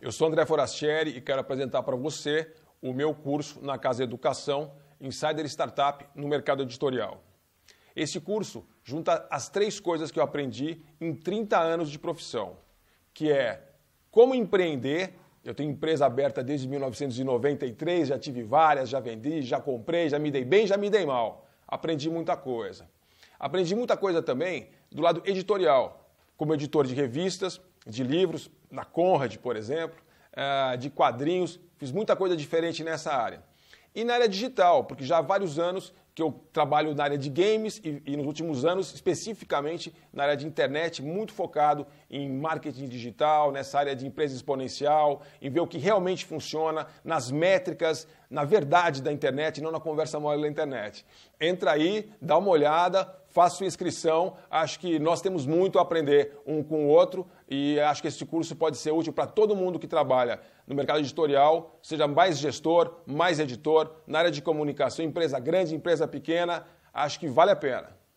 Eu sou André Forastieri e quero apresentar para você o meu curso na Casa Educação, Insider Startup no Mercado Editorial. Esse curso junta as três coisas que eu aprendi em 30 anos de profissão, que é como empreender, eu tenho empresa aberta desde 1993, já tive várias, já vendi, já comprei, já me dei bem, já me dei mal. Aprendi muita coisa. Aprendi muita coisa também do lado editorial, como editor de revistas, de livros, na Conrad, por exemplo, é, de quadrinhos, fiz muita coisa diferente nessa área. E na área digital, porque já há vários anos que eu trabalho na área de games e, e nos últimos anos, especificamente na área de internet, muito focado em marketing digital, nessa área de empresa exponencial, em ver o que realmente funciona, nas métricas, na verdade da internet, não na conversa mole da internet. Entra aí, dá uma olhada, faça sua inscrição. Acho que nós temos muito a aprender um com o outro e acho que esse curso pode ser útil para todo mundo que trabalha no mercado editorial, seja mais gestor, mais editor, na área de comunicação, empresa grande, empresa pequena. Acho que vale a pena.